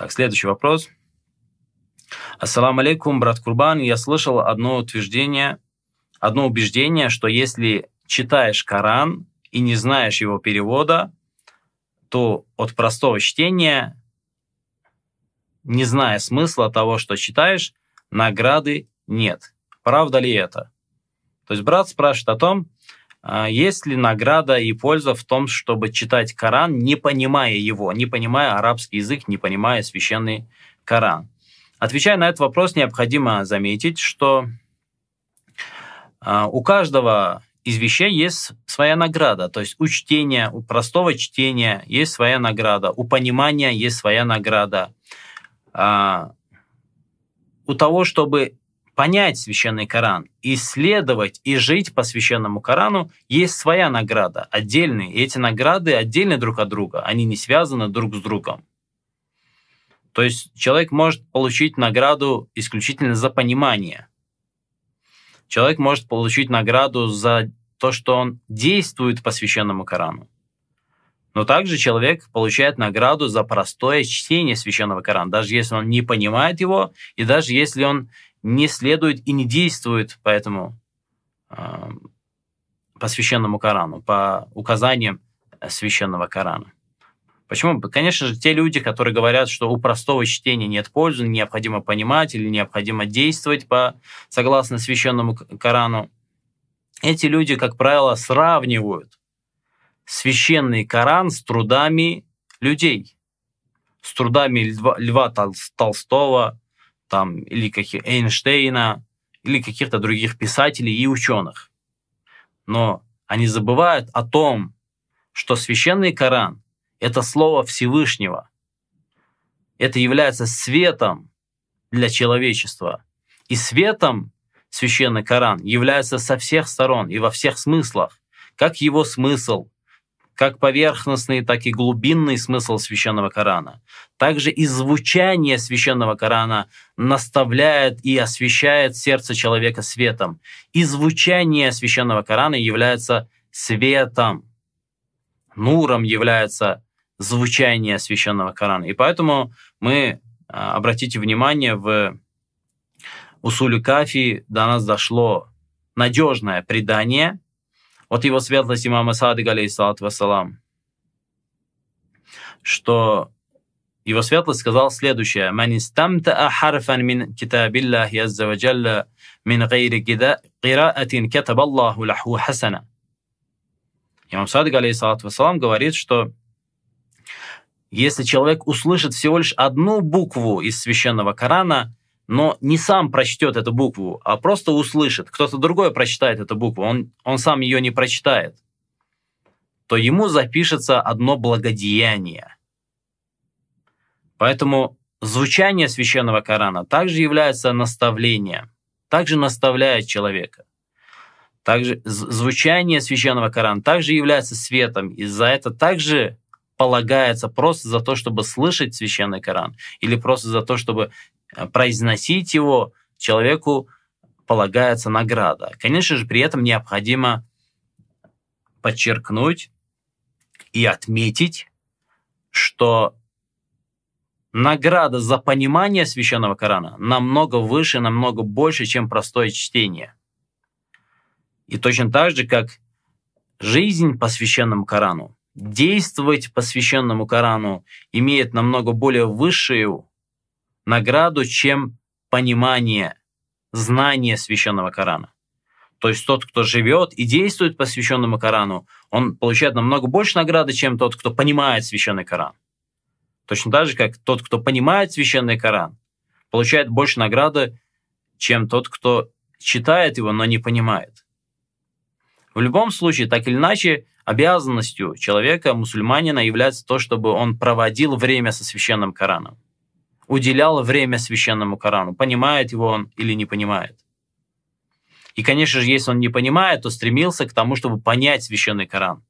Так, следующий вопрос. Ассалам алейкум, брат Курбан. Я слышал одно утверждение, одно убеждение, что если читаешь Коран и не знаешь его перевода, то от простого чтения, не зная смысла того, что читаешь, награды нет. Правда ли это? То есть брат спрашивает о том, а есть ли награда и польза в том, чтобы читать Коран, не понимая его, не понимая арабский язык, не понимая священный Коран? Отвечая на этот вопрос, необходимо заметить, что а, у каждого из вещей есть своя награда. То есть у чтения, у простого чтения есть своя награда, у понимания есть своя награда. А, у того, чтобы понять священный Коран, исследовать и жить по священному Корану, есть своя награда, отдельные. И эти награды отдельны друг от друга, они не связаны друг с другом. То есть человек может получить награду исключительно за понимание. Человек может получить награду за то, что он действует по священному Корану. Но также человек получает награду за простое чтение священного Корана, даже если он не понимает его, и даже если он не следует и не действует по этому, а, по священному Корану, по указаниям э, священного Корана. Почему? Конечно же, те люди, которые говорят, что у простого чтения нет пользы, необходимо понимать или необходимо действовать по, согласно священному Корану, эти люди, как правило, сравнивают священный Коран с трудами людей, с трудами Льва, Льва Толстого, там, или каких, Эйнштейна, или каких-то других писателей и ученых. Но они забывают о том, что священный Коран – это слово Всевышнего. Это является светом для человечества. И светом священный Коран является со всех сторон и во всех смыслах. Как его смысл – как поверхностный, так и глубинный смысл священного Корана. Также и звучание священного Корана наставляет и освещает сердце человека светом. И звучание священного Корана является светом. Нуром является звучание священного Корана. И поэтому мы, а, обратите внимание, в Усули Кафи до нас дошло надежное предание – вот его светлость имама Садыг, алейхиссалат вассалам, что его светлость сказал следующее. «Ман истамтаа харфан мин китабиллахи азза ва джалла мин гайри кираатин катабаллаху лаху хасана». Имам Садыг, алейхиссалат вассалам, говорит, что если человек услышит всего лишь одну букву из священного Корана, но не сам прочтет эту букву, а просто услышит. Кто-то другой прочитает эту букву, он, он сам ее не прочитает. То ему запишется одно благодеяние. Поэтому звучание священного Корана также является наставлением, также наставляет человека. Также звучание священного Корана также является светом, и за это также полагается просто за то, чтобы слышать священный Коран, или просто за то, чтобы Э, произносить его, человеку полагается награда. Конечно же, при этом необходимо подчеркнуть и отметить, что награда за понимание священного Корана намного выше, намного больше, чем простое чтение. И точно так же, как жизнь по священному Корану, действовать по священному Корану имеет намного более высшую награду, чем понимание, знание священного Корана. То есть тот, кто живет и действует по священному Корану, он получает намного больше награды, чем тот, кто понимает священный Коран. Точно так же, как тот, кто понимает священный Коран, получает больше награды, чем тот, кто читает его, но не понимает. В любом случае, так или иначе, обязанностью человека, мусульманина, является то, чтобы он проводил время со священным Кораном уделял время священному Корану. Понимает его он или не понимает. И, конечно же, если он не понимает, то стремился к тому, чтобы понять священный Коран.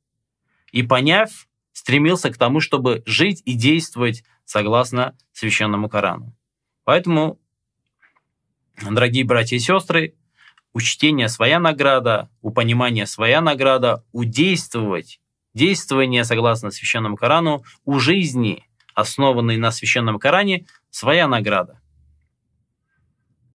И поняв, стремился к тому, чтобы жить и действовать согласно священному Корану. Поэтому, дорогие братья и сестры, у чтения своя награда, у понимания своя награда, у действовать, действование согласно священному Корану, у жизни, основанной на священном Коране, своя награда.